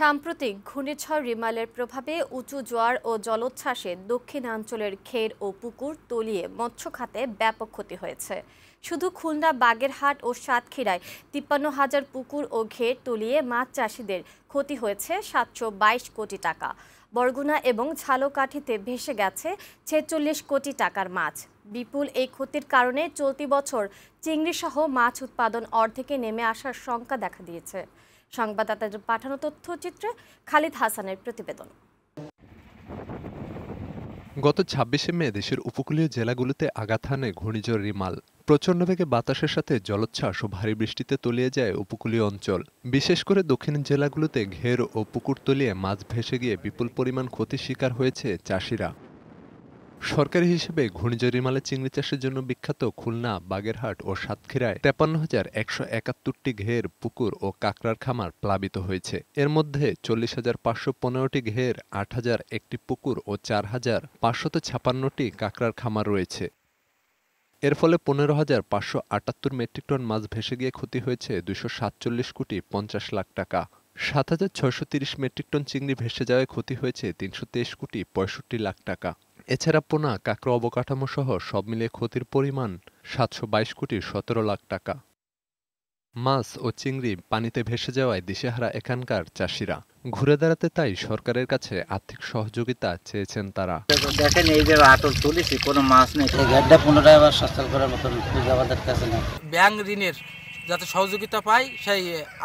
সাম্প্রতিক ঘূর্ণিঝড় রিমালের প্রভাবে উঁচু জোয়ার ও জলোচ্ছ্বাসে দক্ষিণাঞ্চলের খের ও পুকুর তলিয়ে মৎস্য খাতে ব্যাপক ক্ষতি হয়েছে শুধু খুলনা বাগেরহাট ও সাতক্ষীরায় তিপ্পান্ন হাজার পুকুর ও ঘের তলিয়ে মাছ চাষিদের ক্ষতি হয়েছে সাতশো বাইশ কোটি টাকা বরগুনা এবং ঝালকাঠিতে ভেসে গেছে ছেচল্লিশ কোটি টাকার মাছ বিপুল এই ক্ষতির কারণে চলতি বছর চিংড়িসহ মাছ উৎপাদন অর্ধেকে নেমে আসার শঙ্কা দেখা দিয়েছে সংবাদদাতাদের পাঠানো তথ্যচিত্রে খালিদ হাসানের প্রতিবেদন গত ছাব্বিশে মে দেশের উপকূলীয় জেলাগুলোতে আঘাত হানে ঘূর্ণিঝড় রিমাল প্রচণ্ড বেগে বাতাসের সাথে জলোচ্ছ্বাস ও ভারী বৃষ্টিতে তলিয়ে যায় উপকূলীয় অঞ্চল বিশেষ করে দক্ষিণ জেলাগুলোতে ঘের ও পুকুর তলিয়ে মাছ ভেসে গিয়ে বিপুল পরিমাণ ক্ষতির শিকার হয়েছে চাষিরা সরকারি হিসেবে ঘূর্ণিঝড় চিংড়ি চাষের জন্য বিখ্যাত খুলনা বাগেরহাট ও সাতক্ষীরায় তেপান্ন হাজার একশো একাত্তরটি ঘের পুকুর ও কাঁকড়ার খামার প্লাবিত হয়েছে এর মধ্যে চল্লিশ হাজার পাঁচশো পনেরোটি ঘের আট হাজার একটি পুকুর ও চার হাজার পাঁচশত ছাপান্নটি কাঁকড়ার খামার রয়েছে এর ফলে পনেরো হাজার পাঁচশো আটাত্তর মেট্রিক টন মাছ ভেসে গিয়ে ক্ষতি হয়েছে দুশো সাতচল্লিশ কোটি পঞ্চাশ লাখ টাকা সাত হাজার ছয়শো তিরিশ মেট্রিক টন চিংড়ি ভেসে যাওয়ায় ক্ষতি হয়েছে তিনশো তেইশ কোটি পঁয়ষট্টি লাখ টাকা এছাড়া পোনা কাঁকড়া অবকাঠামো সহ সব মিলিয়ে ক্ষতির পরিমাণ সাতশো বাইশ কোটি সতেরো লাখ টাকা মাছ ও চিংড়ি পানিতে ভেসে যাওয়ায় দিশেহারা এখানকার চাষিরা ঘুরে দাঁড়াতে তাই সরকারের কাছে আর্থিক সহযোগিতা চেয়েছেন তারা দেখেন এই যে আটল তুলেছি কোনো মাছ নেই পুনরায় আবার সচল করার মতন আমাদের কাছে নেই ব্যাংক ঋণের যাতে সহযোগিতা পাই সেই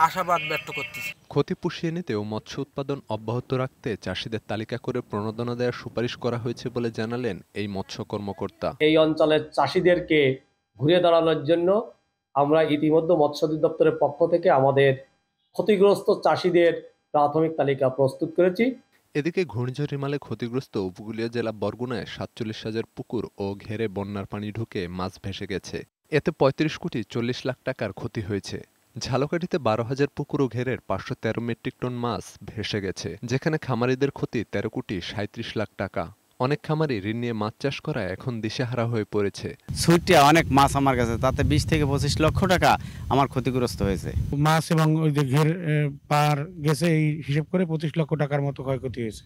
আশাবাদ ব্যক্ত করতেছি ক্ষতি পুষিয়ে নিতে ও মৎস্য উৎপাদন অব্যাহত রাখতে চাষিদের তালিকা করে প্রণোদনা দেওয়ার সুপারিশ করা হয়েছে বলে জানালেন এই মৎস্য কর্মকর্তা এই অঞ্চলের চাষিদেরকে ঘুরে দাঁড়ানোর জন্য আমরা ইতিমধ্যে মৎস্য অধিদপ্তরের পক্ষ থেকে আমাদের ক্ষতিগ্রস্ত চাষিদের প্রাথমিক তালিকা প্রস্তুত করেছি এদিকে ঘূর্ণিঝড় হিমালে ক্ষতিগ্রস্ত উপকূলীয় জেলা বরগুনায় সাতচল্লিশ হাজার পুকুর ও ঘেরে বন্যার পানি ঢুকে মাছ ভেসে গেছে এতে ৩৫ কোটি চল্লিশ লাখ টাকার ক্ষতি হয়েছে ঝালকাঠিতে বারো হাজার পুকুর ও ঘেরের পাঁচশো তেরো মেট্রিক টন মাছ ভেসে গেছে যেখানে খামারিদের ক্ষতি তেরো কোটি সাঁত্রিশ লাখ টাকা অনেক খামারি ঋণ নিয়ে মাছ চাষ করা এখন দিশেহারা হয়ে পড়েছে সুইটটা অনেক মাছ আমার কাছে তাতে বিশ থেকে পঁচিশ লক্ষ টাকা আমার ক্ষতিগ্রস্ত হয়েছে মাছ এবং ওই যে ঘের পার গেছে এই হিসেব করে পঁচিশ লক্ষ টাকার মতো ক্ষয়ক্ষতি হয়েছে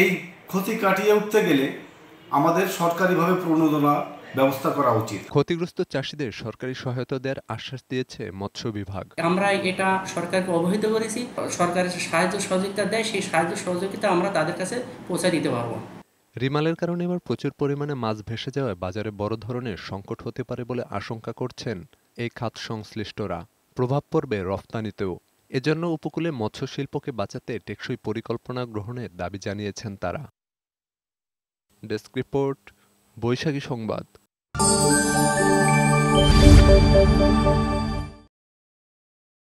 এই ক্ষতি কাটিয়ে উঠতে গেলে আমাদের সরকারিভাবে প্রণোদনা ব্যবস্থা করা উচিত ক্ষতিগ্রস্ত চাষিদের সরকারি সহায়তা দেওয়ার আশ্বাস দিয়েছে মৎস্য বিভাগ আমরা এটা সরকারকে অবহিত করেছি সরকারের সাহায্য সহযোগিতা দেয় সেই সাহায্য সহযোগিতা আমরা তাদের কাছে পৌঁছে দিতে পারবো রিমালের কারণে এবার প্রচুর পরিমাণে মাছ ভেসে যাওয়ায় বাজারে বড় ধরনের সংকট হতে পারে বলে আশঙ্কা করছেন এই খাত সংশ্লিষ্টরা প্রভাব পড়বে রফতানিতেও এজন্য উপকূলে মৎস্য শিল্পকে বাঁচাতে টেকসই পরিকল্পনা গ্রহণের দাবি জানিয়েছেন তারা ডেস্ক রিপোর্ট বৈশাখী সংবাদ Thank you.